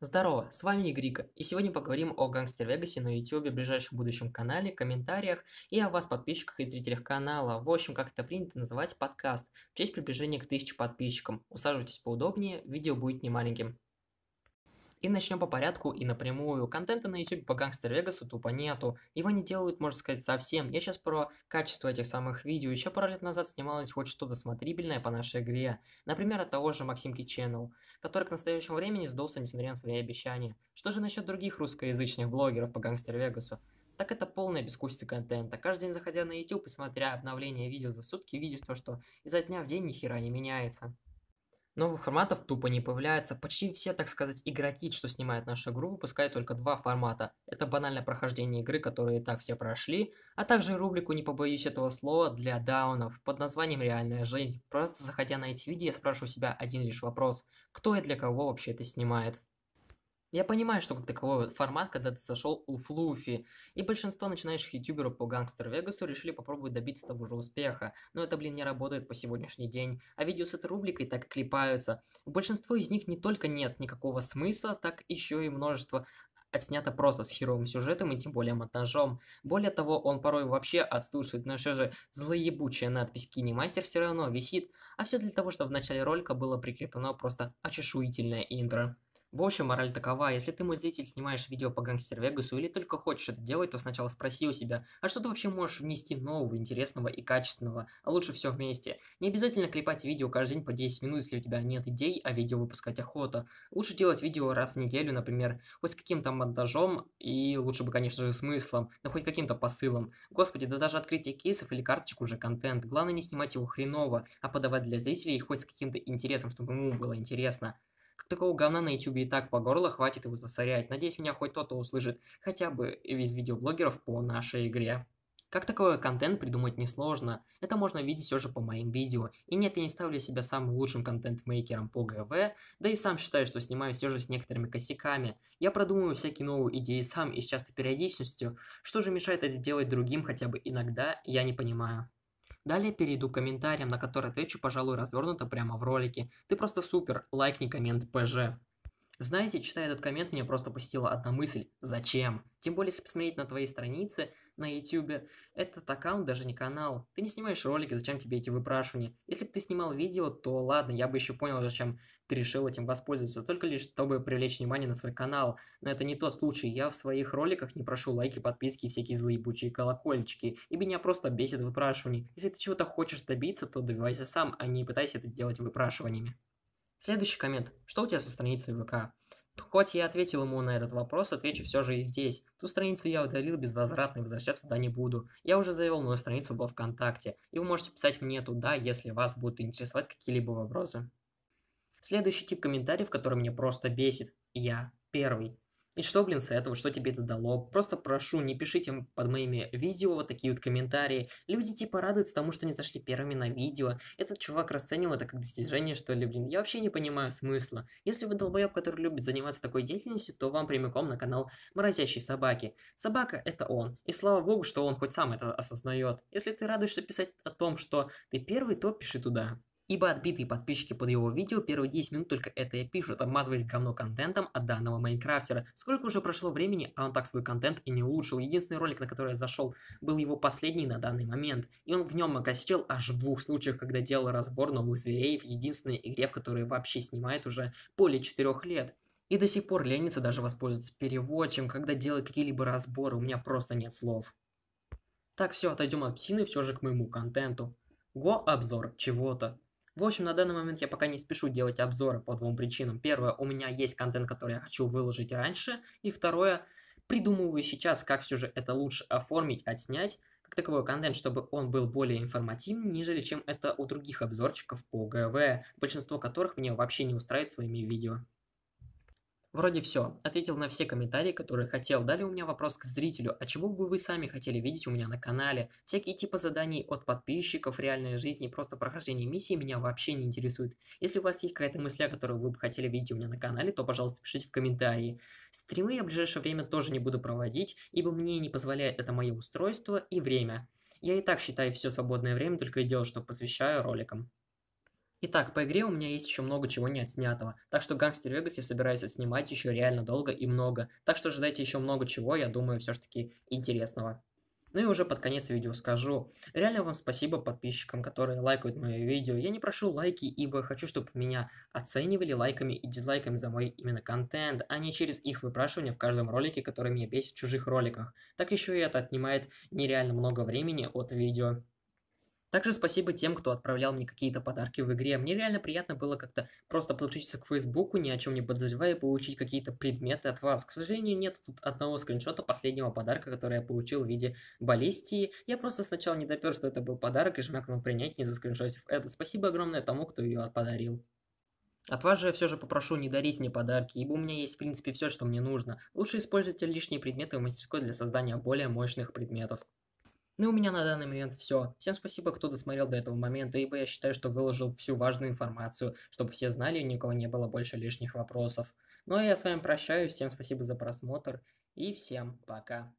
Здорово, с вами Игрика, и сегодня поговорим о Гангстер Вегасе на YouTube, ближайшем будущем канале, комментариях и о вас, подписчиках и зрителях канала. В общем, как это принято называть, подкаст, в честь приближения к тысяче подписчикам. Усаживайтесь поудобнее, видео будет немаленьким. И начнем по порядку и напрямую. Контента на YouTube по Гангстер Вегасу тупо нету. Его не делают, можно сказать, совсем. Я сейчас про качество этих самых видео. Еще пару лет назад снималось хоть что-то смотрибельное по нашей игре. Например, от того же Максимки Channel, который к настоящему времени сдался несмотря на свои обещания. Что же насчет других русскоязычных блогеров по Гангстер Вегасу? так это полная бескусица контента. Каждый день заходя на YouTube и смотря обновления видео за сутки, видишь то, что изо дня в день ни хера не меняется. Новых форматов тупо не появляется. Почти все, так сказать, игроки, что снимают нашу игру, выпускают только два формата. Это банальное прохождение игры, которые и так все прошли, а также рубрику, не побоюсь этого слова, для даунов под названием «Реальная жизнь». Просто заходя на эти видео, я спрашиваю себя один лишь вопрос. Кто и для кого вообще это снимает? Я понимаю, что как таковой формат когда-то сошел у Флуфи, и большинство начинающих ютуберов по Гангстер Вегасу решили попробовать добиться того же успеха, но это, блин, не работает по сегодняшний день, а видео с этой рубрикой так и клепаются. У большинства из них не только нет никакого смысла, так еще и множество отснято просто с херовым сюжетом и тем более монтажом. Более того, он порой вообще отслушивает, но все же злоебучая надпись «Кинемастер» все равно висит, а все для того, чтобы в начале ролика было прикреплено просто очешуительное интро. В общем, мораль такова. Если ты, мой зритель, снимаешь видео по гангстер Вегасу или только хочешь это делать, то сначала спроси у себя, а что ты вообще можешь внести нового, интересного и качественного, а лучше все вместе. Не обязательно клепать видео каждый день по 10 минут, если у тебя нет идей, а видео выпускать охота. Лучше делать видео раз в неделю, например, хоть с каким-то монтажом и лучше бы, конечно же, смыслом, но хоть каким-то посылом. Господи, да даже открытие кейсов или карточек уже контент. Главное не снимать его хреново, а подавать для зрителей хоть с каким-то интересом, чтобы ему было интересно. Такого говна на ютубе и так по горло, хватит его засорять. Надеюсь, меня хоть кто-то услышит, хотя бы из видеоблогеров по нашей игре. Как такой контент придумать несложно, это можно видеть все же по моим видео. И нет, я не ставлю себя самым лучшим контент-мейкером по ГВ, да и сам считаю, что снимаю все же с некоторыми косяками. Я продумываю всякие новые идеи сам и с частой периодичностью. Что же мешает это делать другим хотя бы иногда, я не понимаю. Далее перейду к комментариям, на которые отвечу, пожалуй, развернуто прямо в ролике. Ты просто супер, лайкни коммент ПЖ. Знаете, читая этот коммент, меня просто пустила одна мысль. Зачем? Тем более, если посмотреть на твои страницы, на YouTube. Этот аккаунт даже не канал. Ты не снимаешь ролики, зачем тебе эти выпрашивания? Если бы ты снимал видео, то ладно, я бы еще понял, зачем ты решил этим воспользоваться, только лишь чтобы привлечь внимание на свой канал. Но это не тот случай. Я в своих роликах не прошу лайки, подписки и всякие злые бучие колокольчики. И меня просто бесит выпрашивание. Если ты чего-то хочешь добиться, то добивайся сам, а не пытайся это делать выпрашиваниями. Следующий коммент. Что у тебя со страницей ВК? Хоть я ответил ему на этот вопрос, отвечу все же и здесь. Ту страницу я удалил безвозвратно и возвращаться туда не буду. Я уже завел мою страницу во ВКонтакте, и вы можете писать мне туда, если вас будут интересовать какие-либо вопросы. Следующий тип комментариев, который меня просто бесит, я первый. И что, блин, с этого, что тебе это дало? Просто прошу, не пишите под моими видео вот такие вот комментарии. Люди типа радуются тому, что они зашли первыми на видео. Этот чувак расценил это как достижение, что ли, блин. Я вообще не понимаю смысла. Если вы долбоеб, который любит заниматься такой деятельностью, то вам прямиком на канал морозящие Собаки. Собака — это он. И слава богу, что он хоть сам это осознает. Если ты радуешься писать о том, что ты первый, то пиши туда. Ибо отбитые подписчики под его видео первые 10 минут только это и пишут, обмазываясь говно контентом от данного Майнкрафтера. Сколько уже прошло времени, а он так свой контент и не улучшил. Единственный ролик, на который я зашел, был его последний на данный момент. И он в нем окосичил аж в двух случаях, когда делал разбор новых зверей в единственной игре, в которой вообще снимает уже более 4 лет. И до сих пор ленится даже воспользоваться переводчиком, когда делает какие-либо разборы, у меня просто нет слов. Так, все, отойдем от псины все же к моему контенту. Го обзор чего-то. В общем, на данный момент я пока не спешу делать обзоры по двум причинам. Первое, у меня есть контент, который я хочу выложить раньше. И второе, придумываю сейчас, как все же это лучше оформить, отснять, как таковой контент, чтобы он был более информативным, нежели чем это у других обзорчиков по ГВ, большинство которых мне вообще не устраивает своими видео. Вроде все. Ответил на все комментарии, которые хотел. Дали у меня вопрос к зрителю. А чего бы вы сами хотели видеть у меня на канале? Всякие типы заданий от подписчиков, реальной жизни, просто прохождение миссии меня вообще не интересует. Если у вас есть какая-то мысля, которую вы бы хотели видеть у меня на канале, то, пожалуйста, пишите в комментарии. Стримы я в ближайшее время тоже не буду проводить, ибо мне не позволяет это мое устройство и время. Я и так считаю все свободное время, только и дело, что посвящаю роликам. Итак, по игре у меня есть еще много чего не отснятого, так что Гангстер Вегас я собираюсь отснимать еще реально долго и много, так что ожидайте еще много чего, я думаю, все-таки интересного. Ну и уже под конец видео скажу. Реально вам спасибо подписчикам, которые лайкают мои видео. Я не прошу лайки, ибо хочу, чтобы меня оценивали лайками и дизлайками за мой именно контент, а не через их выпрашивание в каждом ролике, который меня бесит в чужих роликах. Так еще и это отнимает нереально много времени от видео. Также спасибо тем, кто отправлял мне какие-то подарки в игре. Мне реально приятно было как-то просто подключиться к Фейсбуку, ни о чем не подозревая, и получить какие-то предметы от вас. К сожалению, нет тут одного скриншота последнего подарка, который я получил в виде баллистии. Я просто сначала не допер, что это был подарок, и жмякнул принять, не заскриншотив это. Спасибо огромное тому, кто ее подарил. От вас же я все же попрошу не дарить мне подарки, ибо у меня есть в принципе все, что мне нужно. Лучше используйте лишние предметы в мастерской для создания более мощных предметов. Ну и у меня на данный момент все. Всем спасибо, кто досмотрел до этого момента, ибо я считаю, что выложил всю важную информацию, чтобы все знали и у никого не было больше лишних вопросов. Ну а я с вами прощаюсь, всем спасибо за просмотр и всем пока.